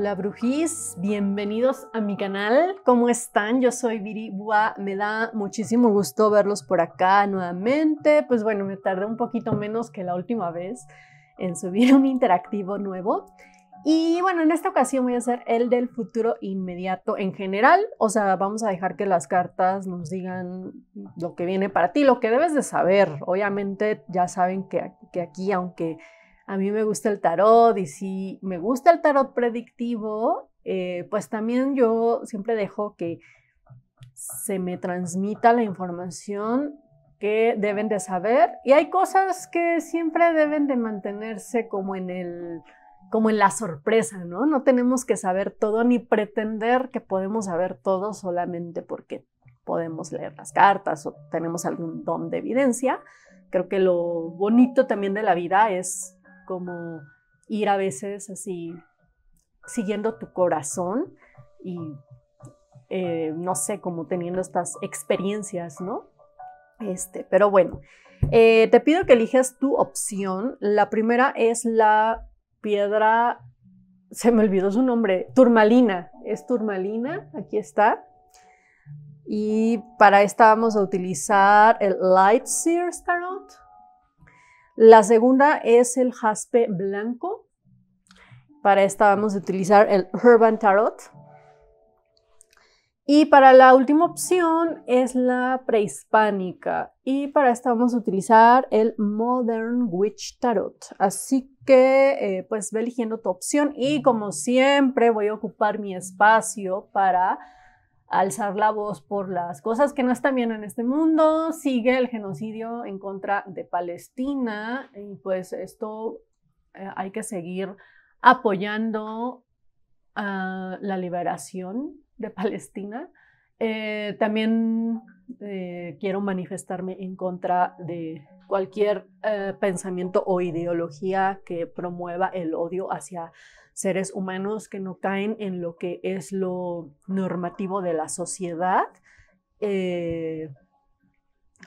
Hola brujis, bienvenidos a mi canal. ¿Cómo están? Yo soy Viri Me da muchísimo gusto verlos por acá nuevamente. Pues bueno, me tardé un poquito menos que la última vez en subir un interactivo nuevo. Y bueno, en esta ocasión voy a hacer el del futuro inmediato en general. O sea, vamos a dejar que las cartas nos digan lo que viene para ti, lo que debes de saber. Obviamente ya saben que aquí, aunque a mí me gusta el tarot y si me gusta el tarot predictivo, eh, pues también yo siempre dejo que se me transmita la información que deben de saber y hay cosas que siempre deben de mantenerse como en el como en la sorpresa, ¿no? No tenemos que saber todo ni pretender que podemos saber todo solamente porque podemos leer las cartas o tenemos algún don de evidencia. Creo que lo bonito también de la vida es como ir a veces así siguiendo tu corazón y eh, no sé, como teniendo estas experiencias, ¿no? Este, pero bueno, eh, te pido que elijas tu opción. La primera es la piedra, se me olvidó su nombre, turmalina. Es turmalina, aquí está. Y para esta vamos a utilizar el Light Sears Tarot. La segunda es el jaspe blanco. Para esta vamos a utilizar el Urban Tarot. Y para la última opción es la prehispánica. Y para esta vamos a utilizar el Modern Witch Tarot. Así que eh, pues ve eligiendo tu opción y como siempre voy a ocupar mi espacio para alzar la voz por las cosas que no están bien en este mundo, sigue el genocidio en contra de Palestina y pues esto eh, hay que seguir apoyando ah, la liberación de Palestina. Eh, también eh, quiero manifestarme en contra de cualquier pensamiento o ideología que promueva el odio hacia seres humanos que no caen en lo que es lo normativo de la sociedad, eh,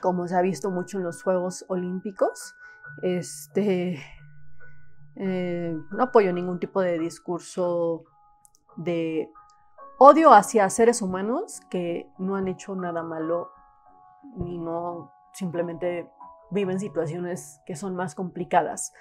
como se ha visto mucho en los Juegos Olímpicos. Este, eh, no apoyo ningún tipo de discurso de odio hacia seres humanos que no han hecho nada malo ni no simplemente viven situaciones que son más complicadas.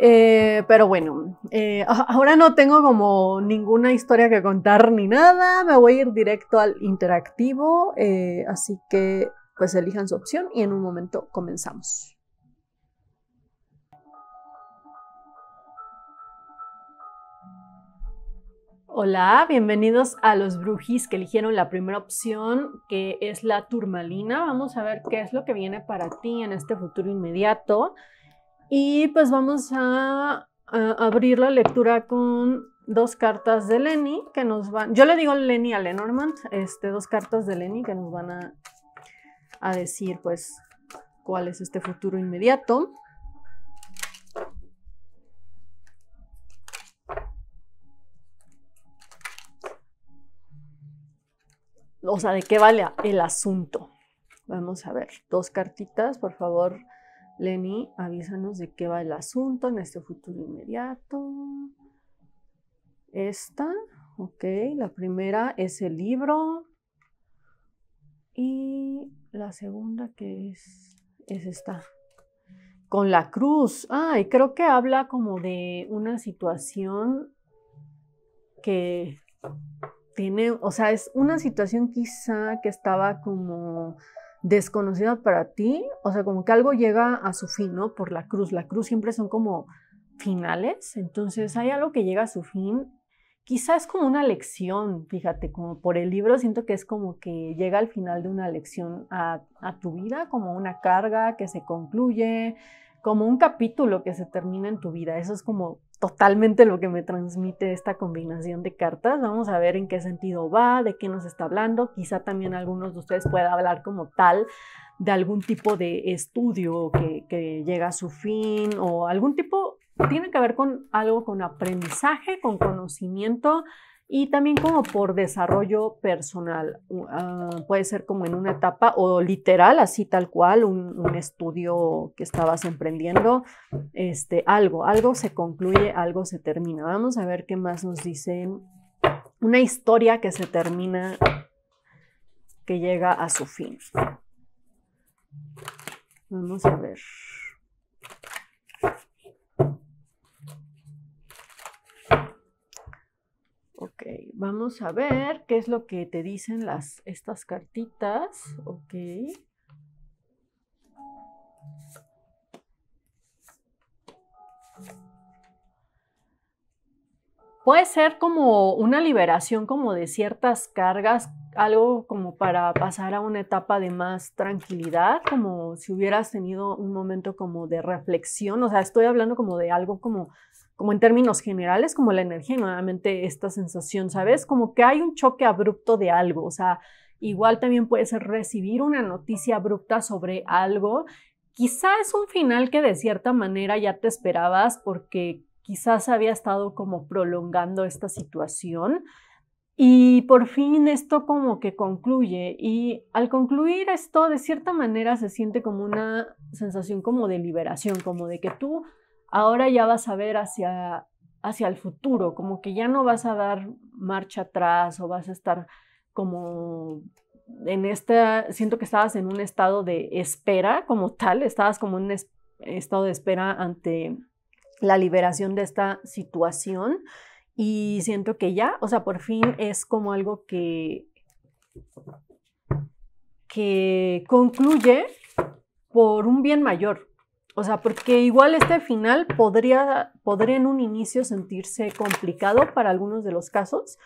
Eh, pero bueno, eh, ahora no tengo como ninguna historia que contar ni nada, me voy a ir directo al interactivo, eh, así que pues elijan su opción y en un momento comenzamos. Hola, bienvenidos a los brujis que eligieron la primera opción, que es la turmalina. Vamos a ver qué es lo que viene para ti en este futuro inmediato. Y pues vamos a, abrir la lectura con dos cartas de Lenny que nos van, yo le digo Lenny a Lenormand, este, dos cartas de Lenny que nos van a, a decir pues cuál es este futuro inmediato. O sea, ¿de qué vale el asunto? Vamos a ver, dos cartitas, por favor, Lenny, avísanos de qué va el asunto en este futuro inmediato. Esta, ok, la primera es el libro. Y la segunda que es, es esta, con la cruz. Ay, ah, creo que habla como de una situación que tiene, o sea, es una situación quizá que estaba como desconocida para ti, o sea, como que algo llega a su fin, ¿no? Por la cruz. La cruz siempre son como finales, entonces hay algo que llega a su fin. Quizás como una lección, fíjate, como por el libro siento que es como que llega al final de una lección a, tu vida, como una carga que se concluye, como un capítulo que se termina en tu vida. Eso es como totalmente lo que me transmite esta combinación de cartas. Vamos a ver en qué sentido va, de qué nos está hablando. Quizá también algunos de ustedes puedan hablar como tal de algún tipo de estudio que, que llega a su fin o algún tipo, tiene que ver con algo con aprendizaje, con conocimiento y también como por desarrollo personal. Ah, puede ser como en una etapa o literal, así tal cual, un, estudio que estabas emprendiendo, este, algo, algo se concluye, algo se termina. Vamos a ver qué más nos dicen. Una historia que se termina, que llega a su fin. Vamos a ver. Ok, vamos a ver qué es lo que te dicen las, estas cartitas. Ok. Puede ser como una liberación como de ciertas cargas, algo como para pasar a una etapa de más tranquilidad, como si hubieras tenido un momento como de reflexión, o sea, estoy hablando como de algo como como en términos generales, como la energía nuevamente esta sensación, ¿sabes? Como que hay un choque abrupto de algo, o sea, igual también puede ser recibir una noticia abrupta sobre algo. Quizás es un final que de cierta manera ya te esperabas porque quizás había estado como prolongando esta situación. Y por fin esto como que concluye y al concluir esto de cierta manera se siente como una sensación como de liberación, como de que tú ahora ya vas a ver hacia, hacia el futuro, como que ya no vas a dar marcha atrás o vas a estar como en esta, siento que estabas en un estado de espera como tal, estabas como en un estado de espera ante la liberación de esta situación y siento que ya, o sea, por fin es como algo que, que concluye por un bien mayor, o sea, porque igual este final podría, en un inicio sentirse complicado para algunos de los casos,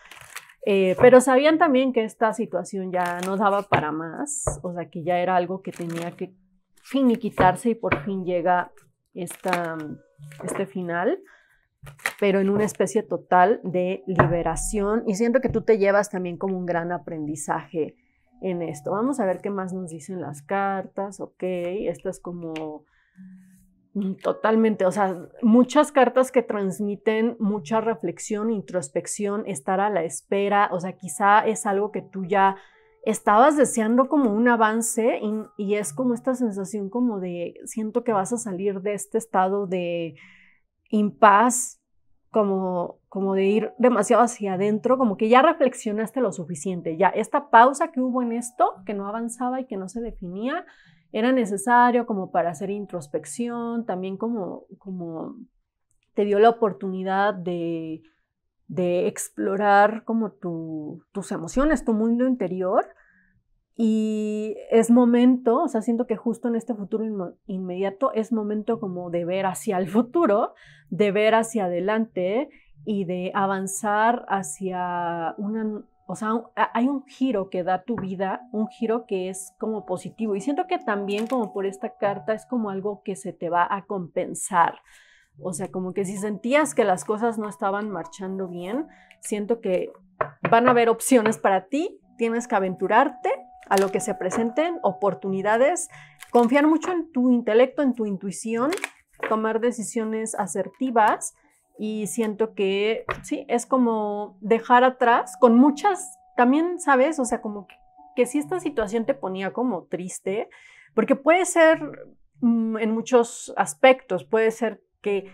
eh, pero sabían también que esta situación ya no daba para más, o sea, que ya era algo que tenía que finiquitarse y por fin llega esta, este final, pero en una especie total de liberación. Y siento que tú te llevas también como un gran aprendizaje en esto. Vamos a ver qué más nos dicen las cartas, ok, esta es como Mm, totalmente, o sea, muchas cartas que transmiten mucha reflexión, introspección, estar a la espera, o sea, quizá es algo que tú ya estabas deseando como un avance y, es como esta sensación como de siento que vas a salir de este estado de impas, como, como de ir demasiado hacia adentro, como que ya reflexionaste lo suficiente, ya esta pausa que hubo en esto, que no avanzaba y que no se definía, era necesario como para hacer introspección, también como, como te dio la oportunidad de, de explorar como tus emociones, tu mundo interior. Y es momento, o sea, siento que justo en este futuro inmediato es momento como de ver hacia el futuro, de ver hacia adelante y de avanzar hacia una, o sea, hay un giro que da tu vida, un giro que es como positivo. Y siento que también como por esta carta es como algo que se te va a compensar. O sea, como que si sentías que las cosas no estaban marchando bien, siento que van a haber opciones para ti, tienes que aventurarte a lo que se presenten, oportunidades, confiar mucho en tu intelecto, en tu intuición, tomar decisiones asertivas y siento que sí, es como dejar atrás con muchas, también sabes, o sea, como que, si esta situación te ponía como triste, porque puede ser mm, en muchos aspectos, puede ser que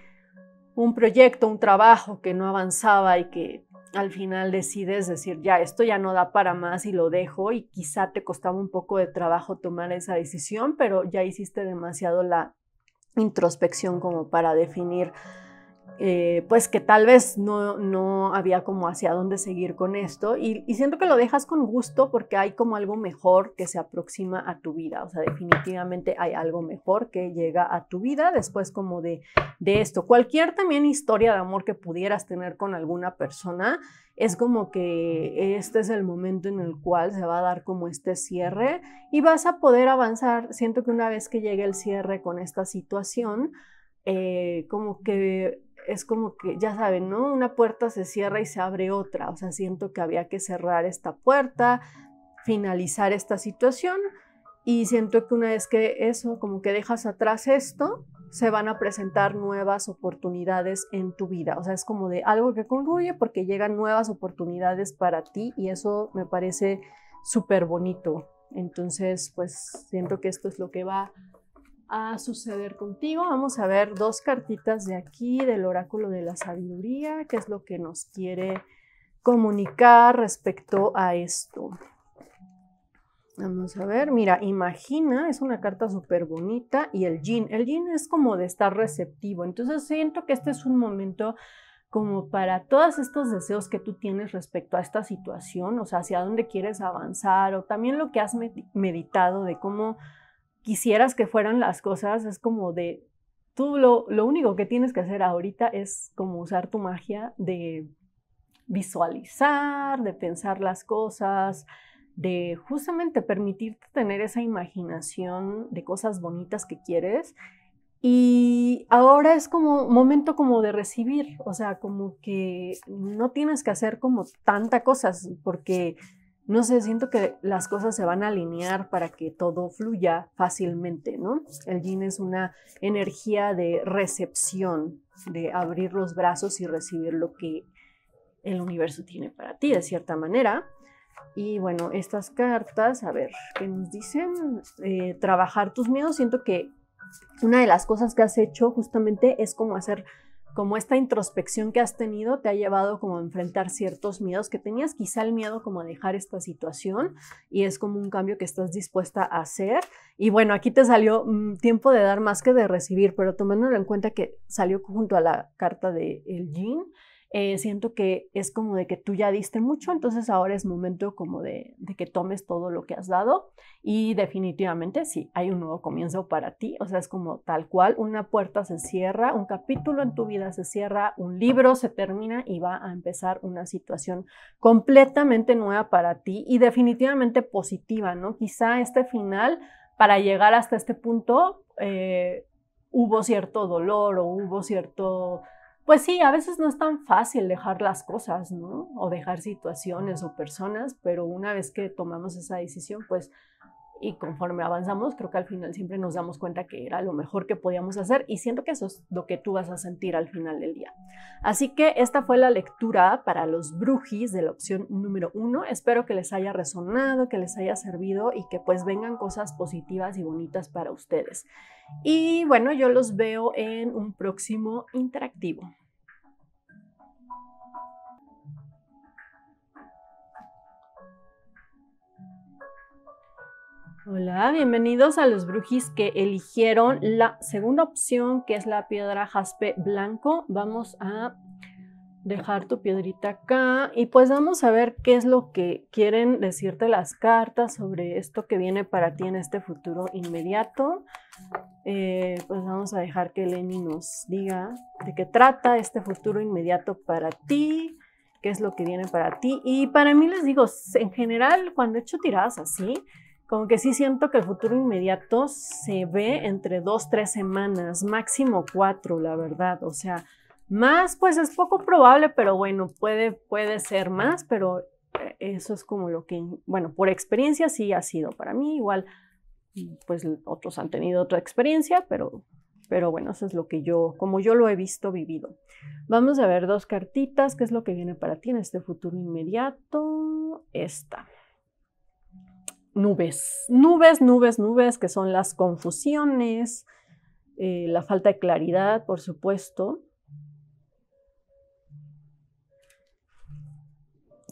un proyecto, un trabajo que no avanzaba y que al final decides decir, ya, esto ya no da para más y lo dejo y quizá te costaba un poco de trabajo tomar esa decisión, pero ya hiciste demasiado la introspección como para definir eh, pues que tal vez no, no, había como hacia dónde seguir con esto y, siento que lo dejas con gusto porque hay como algo mejor que se aproxima a tu vida, o sea, definitivamente hay algo mejor que llega a tu vida después como de, de esto. Cualquier también historia de amor que pudieras tener con alguna persona, es como que este es el momento en el cual se va a dar como este cierre y vas a poder avanzar. Siento que una vez que llegue el cierre con esta situación, eh, como que es como que, ya saben, ¿no? Una puerta se cierra y se abre otra. O sea, siento que había que cerrar esta puerta, finalizar esta situación y siento que una vez que eso, como que dejas atrás esto, se van a presentar nuevas oportunidades en tu vida. O sea, es como de algo que concluye porque llegan nuevas oportunidades para ti y eso me parece súper bonito. Entonces, pues siento que esto es lo que va a suceder contigo. Vamos a ver dos cartitas de aquí, del oráculo de la sabiduría, qué es lo que nos quiere comunicar respecto a esto. Vamos a ver, mira, imagina, es una carta súper bonita y el yin, el yin es como de estar receptivo, entonces siento que este es un momento como para todos estos deseos que tú tienes respecto a esta situación, o sea, hacia dónde quieres avanzar o también lo que has meditado de cómo quisieras que fueran las cosas, es como de, tú lo, único que tienes que hacer ahorita es como usar tu magia de visualizar, de pensar las cosas, de justamente permitirte tener esa imaginación de cosas bonitas que quieres. Y ahora es como momento como de recibir, o sea, como que no tienes que hacer como tanta cosas, porque no sé, siento que las cosas se van a alinear para que todo fluya fácilmente, ¿no? El yin es una energía de recepción, de abrir los brazos y recibir lo que el universo tiene para ti, de cierta manera. Y bueno, estas cartas, a ver, ¿qué nos dicen? Eh, trabajar tus miedos. Siento que una de las cosas que has hecho justamente es como hacer como esta introspección que has tenido te ha llevado como a enfrentar ciertos miedos que tenías, quizá el miedo como a dejar esta situación y es como un cambio que estás dispuesta a hacer. Y bueno, aquí te salió mm, tiempo de dar más que de recibir, pero tomándolo en cuenta que salió junto a la carta de el jean eh, siento que es como de que tú ya diste mucho, entonces ahora es momento como de, de, que tomes todo lo que has dado y definitivamente sí, hay un nuevo comienzo para ti, o sea, es como tal cual, una puerta se cierra, un capítulo en tu vida se cierra, un libro se termina y va a empezar una situación completamente nueva para ti y definitivamente positiva, ¿no? Quizá este final, para llegar hasta este punto, eh, hubo cierto dolor o hubo cierto pues sí, a veces no es tan fácil dejar las cosas, ¿no? O dejar situaciones o personas, pero una vez que tomamos esa decisión, pues, y conforme avanzamos, creo que al final siempre nos damos cuenta que era lo mejor que podíamos hacer y siento que eso es lo que tú vas a sentir al final del día. Así que esta fue la lectura para los brujis de la opción número uno. Espero que les haya resonado, que les haya servido y que pues vengan cosas positivas y bonitas para ustedes. Y bueno, yo los veo en un próximo interactivo. Hola, bienvenidos a los brujis que eligieron la segunda opción, que es la piedra jaspe blanco. Vamos a dejar tu piedrita acá y pues vamos a ver qué es lo que quieren decirte las cartas sobre esto que viene para ti en este futuro inmediato. Eh, pues vamos a dejar que Lenny nos diga de qué trata este futuro inmediato para ti, qué es lo que viene para ti. Y para mí les digo, en general, cuando he hecho tiradas así, como que sí siento que el futuro inmediato se ve entre dos, tres semanas, máximo cuatro, la verdad. O sea, más pues es poco probable, pero bueno, puede, puede ser más, pero eh, eso es como lo que, bueno, por experiencia sí ha sido para mí, igual pues otros han tenido otra experiencia, pero, pero bueno, eso es lo que yo, como yo lo he visto vivido. Vamos a ver dos cartitas, ¿qué es lo que viene para ti en este futuro inmediato? Esta nubes, nubes, nubes, nubes, que son las confusiones, eh, la falta de claridad, por supuesto,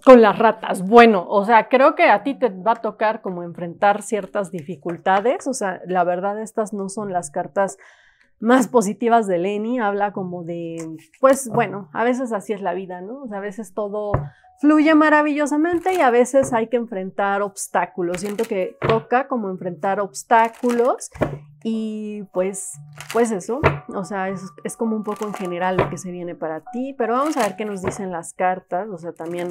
con las ratas. Bueno, o sea, creo que a ti te va a tocar como enfrentar ciertas dificultades. O sea, la verdad, estas no son las cartas más positivas de Lenny, habla como de, pues bueno, a veces así es la vida, ¿no? O sea, a veces todo fluye maravillosamente y a veces hay que enfrentar obstáculos. Siento que toca como enfrentar obstáculos y pues, pues eso, o sea, es, es como un poco en general lo que se viene para ti, pero vamos a ver qué nos dicen las cartas, o sea, también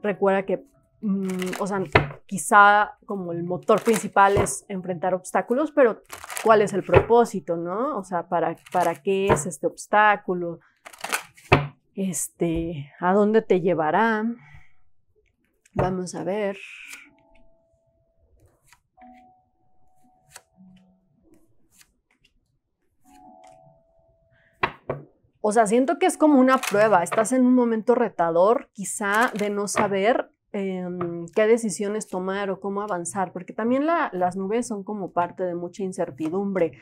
recuerda que Mm, o sea, quizá como el motor principal es enfrentar obstáculos, pero ¿cuál es el propósito, no? O sea, ¿para, para qué es este obstáculo? Este, ¿a dónde te llevará? Vamos a ver. O sea, siento que es como una prueba, estás en un momento retador, quizá de no saber Em, qué decisiones tomar o cómo avanzar, porque también las nubes son como parte de mucha incertidumbre.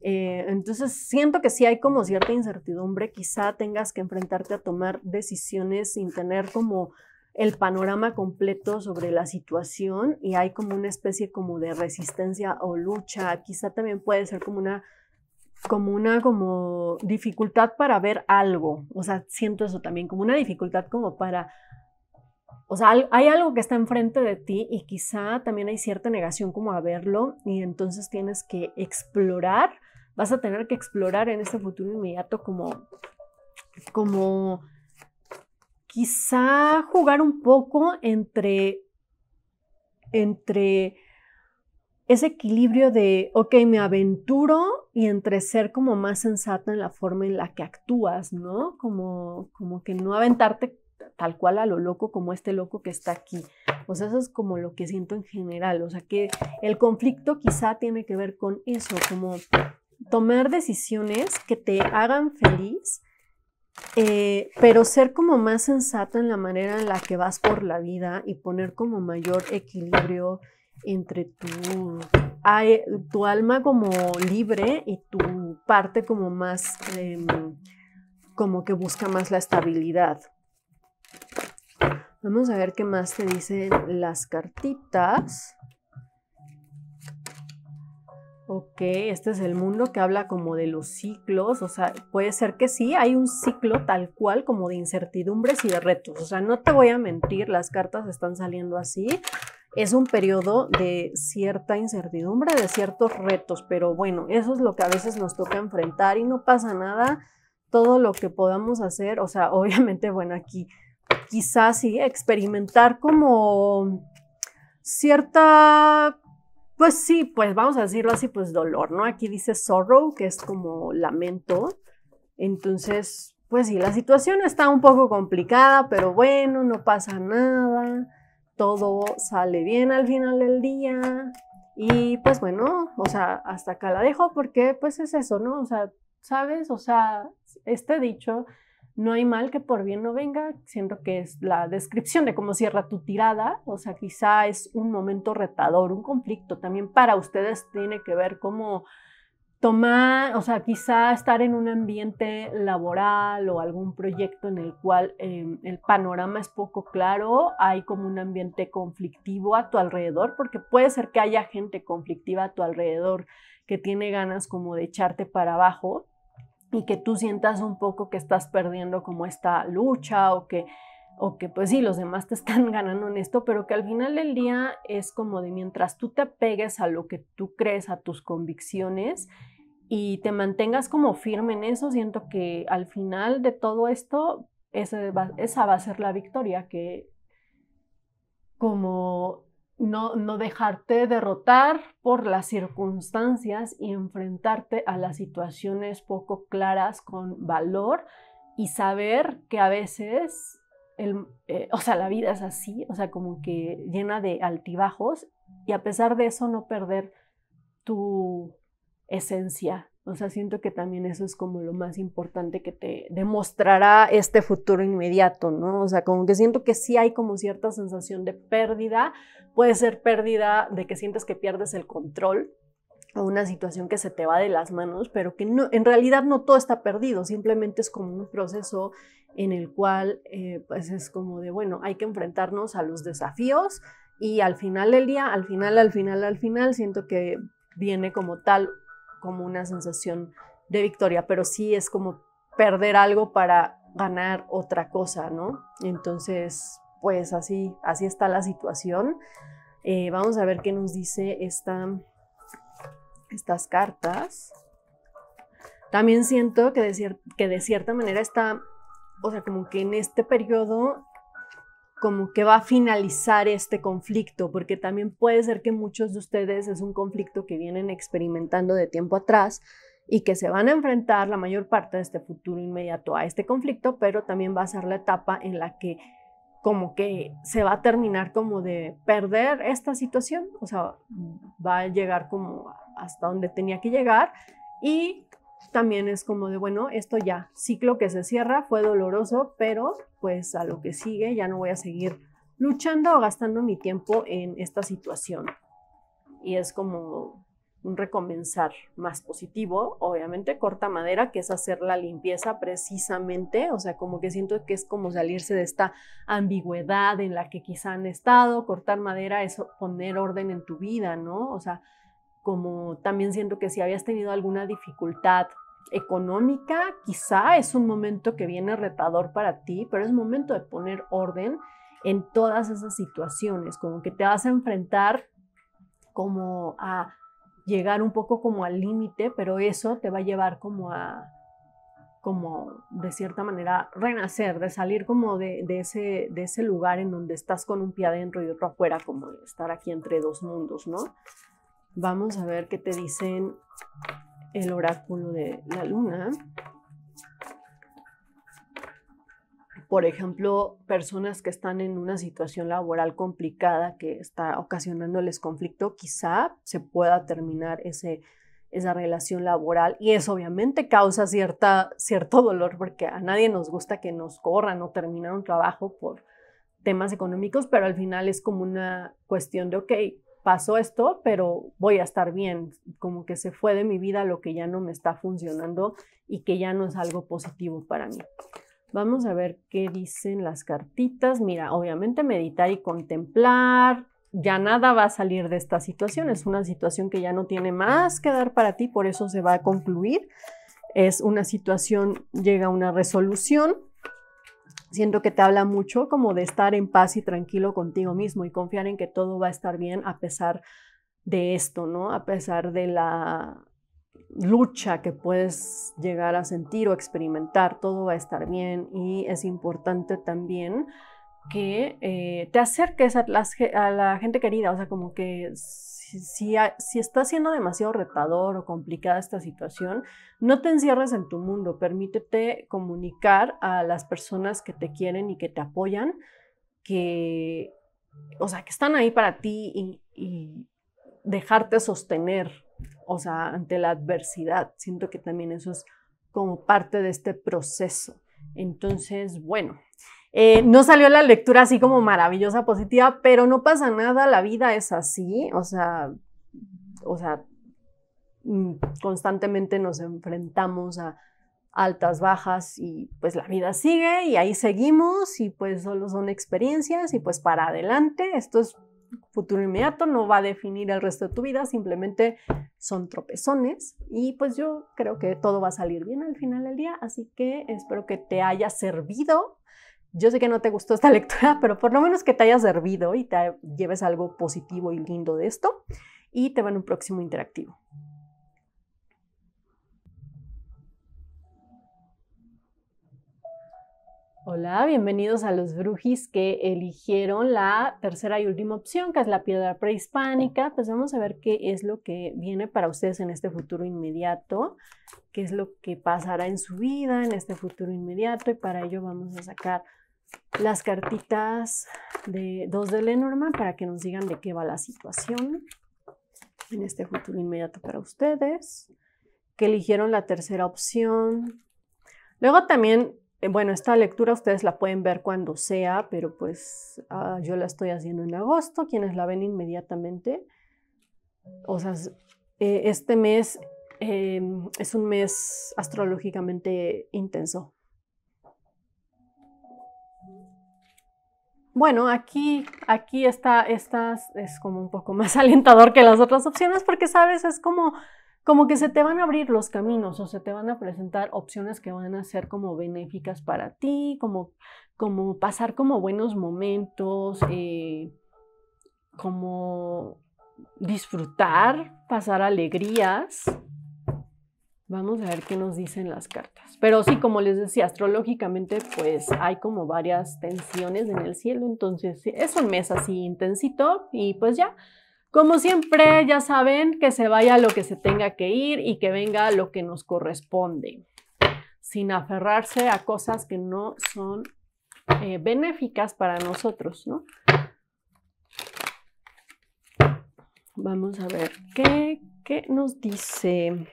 Eh, entonces, siento que si hay como cierta incertidumbre, quizá tengas que enfrentarte a tomar decisiones sin tener como el panorama completo sobre la situación y hay como una especie como de resistencia o lucha, quizá también puede ser como una como una como dificultad para ver algo, o sea, siento eso también como una dificultad como para o sea, hay algo que está enfrente de ti y quizá también hay cierta negación como a verlo y entonces tienes que explorar, vas a tener que explorar en este futuro inmediato como, como quizá jugar un poco entre, entre ese equilibrio de, ok, me aventuro y entre ser como más sensata en la forma en la que actúas, ¿no? Como, como que no aventarte tal cual a lo loco como este loco que está aquí. O eso es como lo que siento en general. O sea, que el conflicto quizá tiene que ver con eso, como tomar decisiones que te hagan feliz, eh, pero ser como más sensato en la manera en la que vas por la vida y poner como mayor equilibrio entre tu, tu alma como libre y tu parte como más, em, como que busca más la estabilidad. Vamos a ver qué más te dicen las cartitas. Ok, este es el mundo que habla como de los ciclos, o sea, puede ser que sí, hay un ciclo tal cual como de incertidumbres y de retos, o sea, no te voy a mentir, las cartas están saliendo así, es un periodo de cierta incertidumbre, de ciertos retos, pero bueno, eso es lo que a veces nos toca enfrentar y no pasa nada, todo lo que podamos hacer, o sea, obviamente, bueno, aquí quizás sí experimentar como cierta, pues sí, pues vamos a decirlo así, pues dolor, ¿no? Aquí dice sorrow, que es como lamento. Entonces, pues sí, la situación está un poco complicada, pero bueno, no pasa nada, todo sale bien al final del día. Y pues bueno, o sea, hasta acá la dejo porque pues es eso, ¿no? O sea, ¿sabes? O sea, este dicho no hay mal que por bien no venga, siento que es la descripción de cómo cierra tu tirada, o sea, quizá es un momento retador, un conflicto. También para ustedes tiene que ver cómo tomar, o sea, quizá estar en un ambiente laboral o algún proyecto en el cual em, el panorama es poco claro, hay como un ambiente conflictivo a tu alrededor, porque puede ser que haya gente conflictiva a tu alrededor que tiene ganas como de echarte para abajo y que tú sientas un poco que estás perdiendo como esta lucha o que, o que pues sí, los demás te están ganando en esto, pero que al final del día es como de mientras tú te pegues a lo que tú crees, a tus convicciones y te mantengas como firme en eso, siento que al final de todo esto, esa va a ser la victoria, que como no, dejarte derrotar por las circunstancias y enfrentarte a las situaciones poco claras con valor y saber que a veces, el, eh, o sea, la vida es así, o sea, como que llena de altibajos y a pesar de eso no perder tu esencia, o sea, siento que también eso es como lo más importante que te demostrará este futuro inmediato, ¿no? O sea, como que siento que sí hay como cierta sensación de pérdida. Puede ser pérdida de que sientes que pierdes el control, o una situación que se te va de las manos, pero que no, en realidad no todo está perdido, simplemente es como un proceso en el cual eh, pues es como de, bueno, hay que enfrentarnos a los desafíos y al final del día, al final, al final, al final, siento que viene como tal como una sensación de victoria, pero sí es como perder algo para ganar otra cosa, ¿no? Entonces, pues así, así está la situación. Eh, vamos a ver qué nos dice esta, estas cartas. También siento que que de cierta manera está, o sea, como que en este periodo como que va a finalizar este conflicto, porque también puede ser que muchos de ustedes es un conflicto que vienen experimentando de tiempo atrás y que se van a enfrentar la mayor parte de este futuro inmediato a este conflicto, pero también va a ser la etapa en la que como que se va a terminar como de perder esta situación, o sea, va a llegar como hasta donde tenía que llegar y también es como de, bueno, esto ya, ciclo que se cierra, fue doloroso, pero pues a lo que sigue ya no voy a seguir luchando o gastando mi tiempo en esta situación. Y es como un recomenzar más positivo, obviamente corta madera, que es hacer la limpieza precisamente, o sea, como que siento que es como salirse de esta ambigüedad en la que quizá han estado, cortar madera es poner orden en tu vida, ¿no? O sea, como también siento que si habías tenido alguna dificultad económica, quizá es un momento que viene retador para ti, pero es momento de poner orden en todas esas situaciones, como que te vas a enfrentar como a llegar un poco como al límite, pero eso te va a llevar como a, como de cierta manera renacer, de salir como de, ese, de ese lugar en donde estás con un pie adentro y otro afuera, como de estar aquí entre dos mundos, ¿no? Vamos a ver qué te dicen el oráculo de la luna. Por ejemplo, personas que están en una situación laboral complicada que está ocasionándoles conflicto, quizá se pueda terminar ese, esa relación laboral y eso obviamente causa cierta, cierto dolor porque a nadie nos gusta que nos corran o terminen un trabajo por temas económicos, pero al final es como una cuestión de, ok, pasó esto, pero voy a estar bien, como que se fue de mi vida lo que ya no me está funcionando y que ya no es algo positivo para mí. Vamos a ver qué dicen las cartitas. Mira, obviamente meditar y contemplar, ya nada va a salir de esta situación, es una situación que ya no tiene más que dar para ti, por eso se va a concluir. Es una situación, llega a una resolución siento que te habla mucho como de estar en paz y tranquilo contigo mismo y confiar en que todo va a estar bien a pesar de esto, ¿no? A pesar de la lucha que puedes llegar a sentir o experimentar, todo va a estar bien y es importante también que eh, te acerques a, las, a la gente querida, o sea, como que si, si, está siendo demasiado retador o complicada esta situación, no te encierres en tu mundo, permítete comunicar a las personas que te quieren y que te apoyan, que, o sea, que están ahí para ti y, y dejarte sostener, o sea, ante la adversidad. Siento que también eso es como parte de este proceso. Entonces, bueno. Eh, no salió la lectura así como maravillosa, positiva, pero no pasa nada, la vida es así, o sea, o sea, mm, constantemente nos enfrentamos a altas, bajas y pues la vida sigue y ahí seguimos y pues solo son experiencias y pues para adelante, esto es futuro inmediato, no va a definir el resto de tu vida, simplemente son tropezones y pues yo creo que todo va a salir bien al final del día, así que espero que te haya servido yo sé que no te gustó esta lectura, pero por lo menos que te haya servido y te lleves algo positivo y lindo de esto. Y te veo en un próximo interactivo. Hola, bienvenidos a los brujis que eligieron la tercera y última opción, que es la piedra prehispánica. Pues vamos a ver qué es lo que viene para ustedes en este futuro inmediato, qué es lo que pasará en su vida en este futuro inmediato y para ello vamos a sacar las cartitas de dos de Lenormand para que nos digan de qué va la situación en este futuro inmediato para ustedes, que eligieron la tercera opción. Luego también, eh, bueno, esta lectura ustedes la pueden ver cuando sea, pero pues ah, yo la estoy haciendo en agosto, quienes la ven inmediatamente. O sea, eh, este mes em, es un mes astrológicamente intenso, Bueno, aquí, aquí está, esta es como un poco más alentador que las otras opciones porque, sabes, es como, como que se te van a abrir los caminos o se te van a presentar opciones que van a ser como benéficas para ti, como, como pasar como buenos momentos, eh, como disfrutar, pasar alegrías, Vamos a ver qué nos dicen las cartas. Pero sí, como les decía, astrológicamente pues hay como varias tensiones en el cielo, entonces es un mes así intensito y pues ya. Como siempre, ya saben que se vaya lo que se tenga que ir y que venga lo que nos corresponde, sin aferrarse a cosas que no son eh, benéficas para nosotros, ¿no? Vamos a ver qué, qué nos dice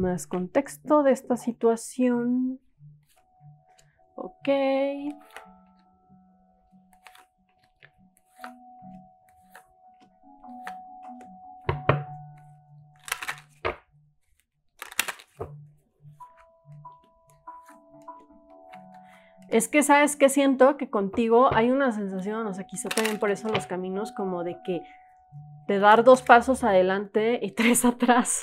más contexto de esta situación. Ok. Es que sabes que siento que contigo hay una sensación, o sea, quizá también por eso los caminos, como de que de dar dos pasos adelante y tres atrás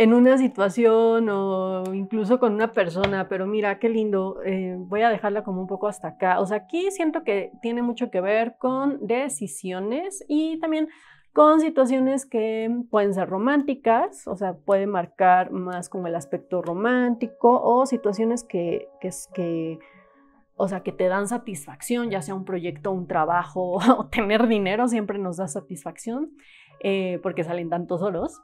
en una situación o incluso con una persona, pero mira, qué lindo, eh, voy a dejarla como un poco hasta acá. O sea, aquí siento que tiene mucho que ver con decisiones y también con situaciones que pueden ser románticas, o sea, puede marcar más como el aspecto romántico o situaciones que, que, que o sea, que te dan satisfacción, ya sea un proyecto, un trabajo o tener dinero, siempre nos da satisfacción eh, porque salen tantos oros.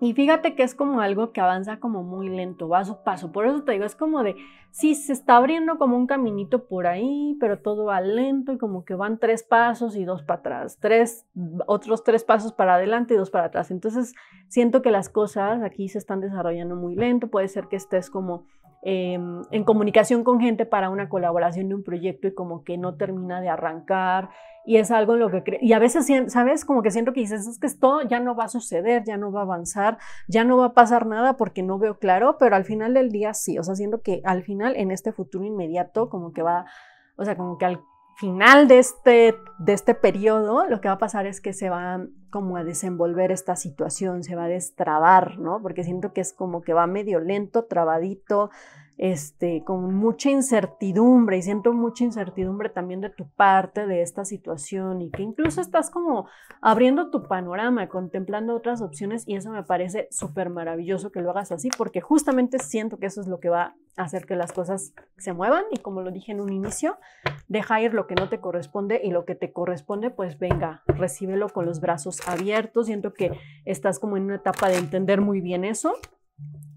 Y fíjate que es como algo que avanza como muy lento, va a paso. Por eso te digo, es como de, sí, se está abriendo como un caminito por ahí, pero todo va lento y como que van tres pasos y dos para atrás, tres, otros tres pasos para adelante y dos para atrás. Entonces siento que las cosas aquí se están desarrollando muy lento, puede ser que estés como Em, en comunicación con gente para una colaboración de un proyecto y como que no termina de arrancar y es algo en lo que y a veces sabes como que siento que dices es que esto ya no va a suceder ya no va a avanzar ya no va a pasar nada porque no veo claro pero al final del día sí o sea siento que al final en este futuro inmediato como que va o sea como que al final de este, de este periodo, lo que va a pasar es que se va como a desenvolver esta situación, se va a destrabar, ¿no? Porque siento que es como que va medio lento, trabadito, este, con mucha incertidumbre y siento mucha incertidumbre también de tu parte de esta situación y que incluso estás como abriendo tu panorama, contemplando otras opciones y eso me parece súper maravilloso que lo hagas así porque justamente siento que eso es lo que va a hacer que las cosas se muevan y como lo dije en un inicio, deja ir lo que no te corresponde y lo que te corresponde pues venga, recíbelo con los brazos abiertos, siento que estás como en una etapa de entender muy bien eso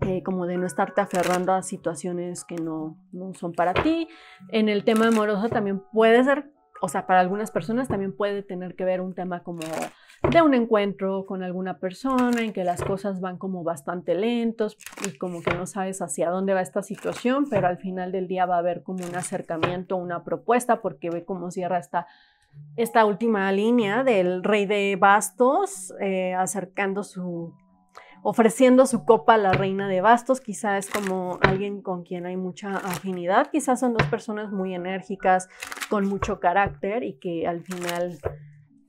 eh, como de no estarte aferrando a situaciones que no, son para ti. En el tema amoroso también puede ser, o sea, para algunas personas también puede tener que ver un tema como de un encuentro con alguna persona en que las cosas van como bastante lentos y como que no sabes hacia dónde va esta situación, pero al final del día va a haber como un acercamiento, una propuesta, porque ve cómo cierra esta, esta última línea del rey de bastos eh, acercando su ofreciendo su copa a la reina de bastos. quizás es como alguien con quien hay mucha afinidad. Quizás son dos personas muy enérgicas, con mucho carácter y que al final,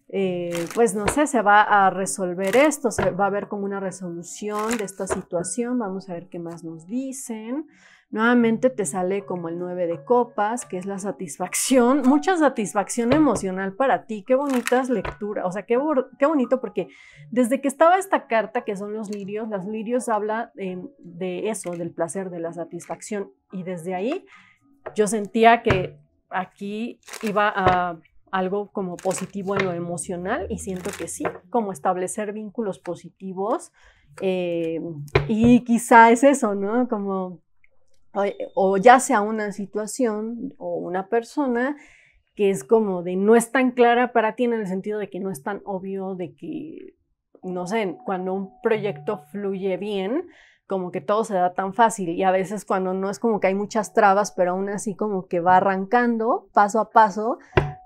eh, pues no sé, se va a resolver esto, se va a ver como una resolución de esta situación. Vamos a ver qué más nos dicen. Nuevamente te sale como el 9 de copas, que es la satisfacción, mucha satisfacción emocional para ti. Qué bonitas lecturas, o sea, qué, qué bonito, porque desde que estaba esta carta, que son los lirios, las lirios habla em, de eso, del placer, de la satisfacción. Y desde ahí yo sentía que aquí iba a algo como positivo en lo emocional y siento que sí, como establecer vínculos positivos em, y quizá es eso, ¿no? Como o ya sea una situación o una persona que es como de no es tan clara para ti en el sentido de que no es tan obvio, de que, no sé, cuando un proyecto fluye bien, como que todo se da tan fácil y a veces cuando no es como que hay muchas trabas, pero aún así como que va arrancando paso a paso,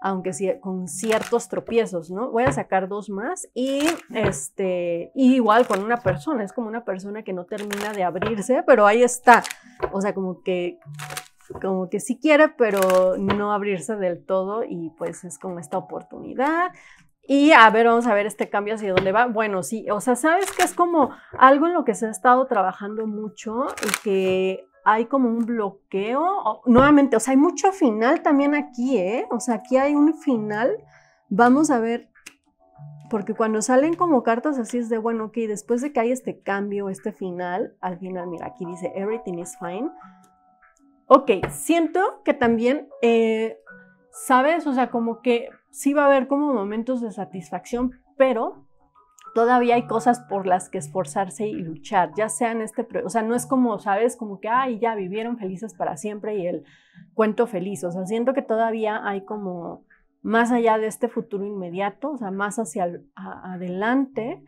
aunque sí, con ciertos tropiezos, ¿no? Voy a sacar dos más y este, igual con una persona, es como una persona que no termina de abrirse, pero ahí está, o sea, como que, como que sí quiere, pero no abrirse del todo y pues es como esta oportunidad. Y a ver, vamos a ver este cambio hacia dónde va. Bueno, sí, o sea, sabes que es como algo en lo que se ha estado trabajando mucho y que hay como un bloqueo, nuevamente, o sea, hay mucho final también aquí, ¿eh? O sea, aquí hay un final, vamos a ver, porque cuando salen como cartas así es de, bueno, ok, después de que hay este cambio, este final, al final, mira, aquí dice, everything is fine. Ok, siento que también, eh, ¿sabes? O sea, como que sí va a haber como momentos de satisfacción, pero todavía hay cosas por las que esforzarse y luchar, ya sea en este, o sea, no es como, sabes, como que, ay, ya vivieron felices para siempre y el cuento feliz, o sea, siento que todavía hay como más allá de este futuro inmediato, o sea, más hacia adelante,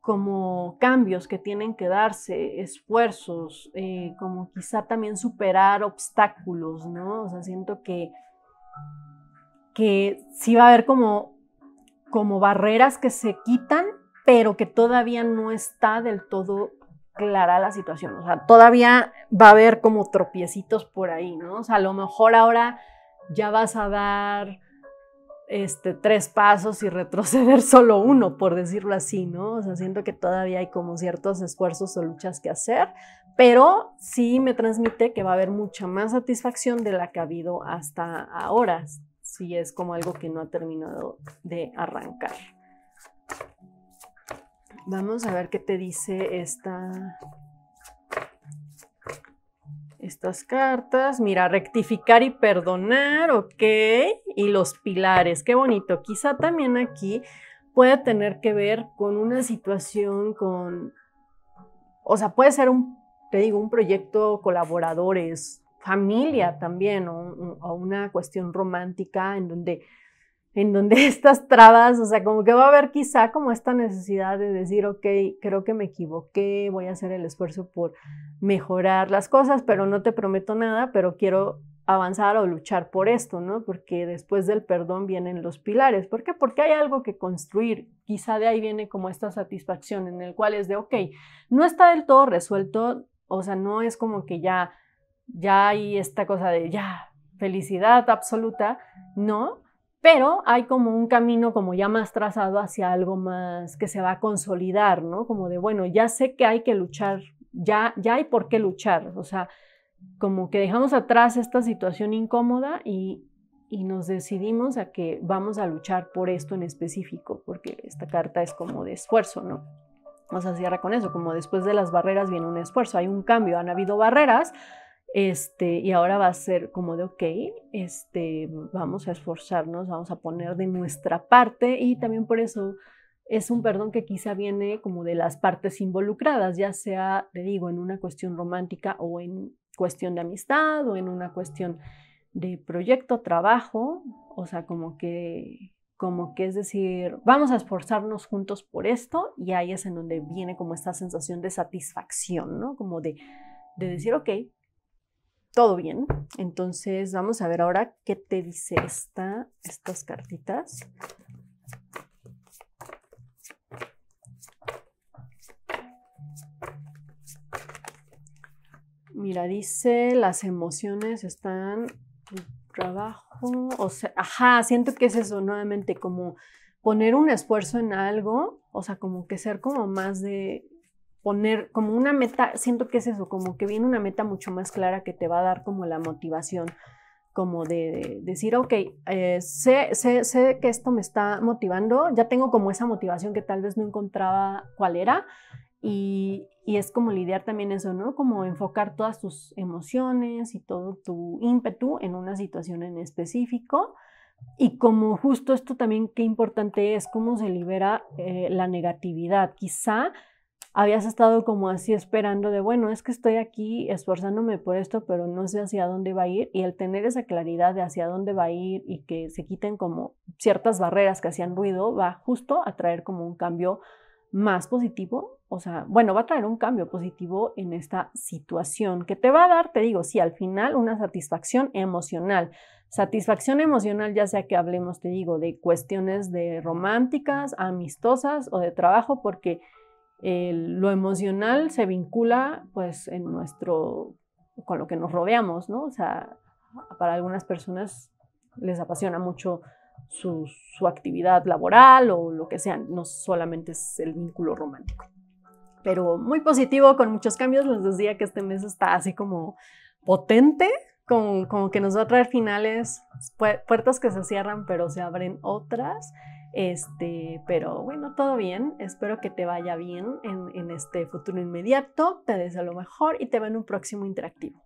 como cambios que tienen que darse, esfuerzos, eh, como quizá también superar obstáculos, ¿no? O sea, siento que, que sí va a haber como, como barreras que se quitan pero que todavía no está del todo clara la situación. O sea, todavía va a haber como tropiecitos por ahí, ¿no? O sea, a lo mejor ahora ya vas a dar este, tres pasos y retroceder solo uno, por decirlo así, ¿no? O sea, siento que todavía hay como ciertos esfuerzos o luchas que hacer, pero sí me transmite que va a haber mucha más satisfacción de la que ha habido hasta ahora, si es como algo que no ha terminado de arrancar. Vamos a ver qué te dice esta, estas cartas. Mira, rectificar y perdonar, ok. Y los pilares, qué bonito. Quizá también aquí pueda tener que ver con una situación, con, o sea, puede ser un, te digo, un proyecto colaboradores, familia también, o, o una cuestión romántica en donde en donde estas trabas, o sea, como que va a haber quizá como esta necesidad de decir, ok, creo que me equivoqué, voy a hacer el esfuerzo por mejorar las cosas, pero no te prometo nada, pero quiero avanzar o luchar por esto, ¿no? Porque después del perdón vienen los pilares. ¿Por qué? Porque hay algo que construir. Quizá de ahí viene como esta satisfacción en el cual es de, ok, no está del todo resuelto, o sea, no es como que ya, ya hay esta cosa de, ya, felicidad absoluta, no, pero hay como un camino como ya más trazado hacia algo más que se va a consolidar, ¿no? Como de, bueno, ya sé que hay que luchar, ya, ya hay por qué luchar, o sea, como que dejamos atrás esta situación incómoda y, y nos decidimos a que vamos a luchar por esto en específico, porque esta carta es como de esfuerzo, ¿no? O sea, cierra con eso, como después de las barreras viene un esfuerzo, hay un cambio, han habido barreras, este, y ahora va a ser como de, ok, este, vamos a esforzarnos, vamos a poner de nuestra parte y también por eso es un perdón que quizá viene como de las partes involucradas, ya sea, te digo, en una cuestión romántica o en cuestión de amistad o en una cuestión de proyecto, trabajo, o sea, como que como que es decir, vamos a esforzarnos juntos por esto y ahí es en donde viene como esta sensación de satisfacción, ¿no? Como de, de decir, ok, todo bien. Entonces vamos a ver ahora qué te dice esta, estas cartitas. Mira, dice las emociones están trabajo, o sea, ajá, siento que es eso nuevamente como poner un esfuerzo en algo, o sea, como que ser como más de poner como una meta, siento que es eso, como que viene una meta mucho más clara que te va a dar como la motivación, como de, decir, ok, eh, sé, sé, sé, que esto me está motivando, ya tengo como esa motivación que tal vez no encontraba cuál era, y, y es como lidiar también eso, ¿no? Como enfocar todas tus emociones y todo tu ímpetu en una situación en específico. Y como justo esto también, qué importante es cómo se libera eh, la negatividad. Quizá habías estado como así esperando de, bueno, es que estoy aquí esforzándome por esto, pero no sé hacia dónde va a ir. Y el tener esa claridad de hacia dónde va a ir y que se quiten como ciertas barreras que hacían ruido, va justo a traer como un cambio más positivo. O sea, bueno, va a traer un cambio positivo en esta situación que te va a dar, te digo, sí, al final una satisfacción emocional. Satisfacción emocional, ya sea que hablemos, te digo, de cuestiones de románticas, amistosas o de trabajo, porque lo emocional se vincula pues en nuestro, con lo que nos rodeamos, ¿no? O sea, para algunas personas les apasiona mucho su, actividad laboral o lo que sea, no solamente es el vínculo romántico. Pero muy positivo, con muchos cambios, les decía que este mes está así como potente, como, que nos va a traer finales, puertas que se cierran pero se abren otras. Este, pero bueno, todo bien. Espero que te vaya bien en, este futuro inmediato. Te deseo lo mejor y te veo en un próximo interactivo.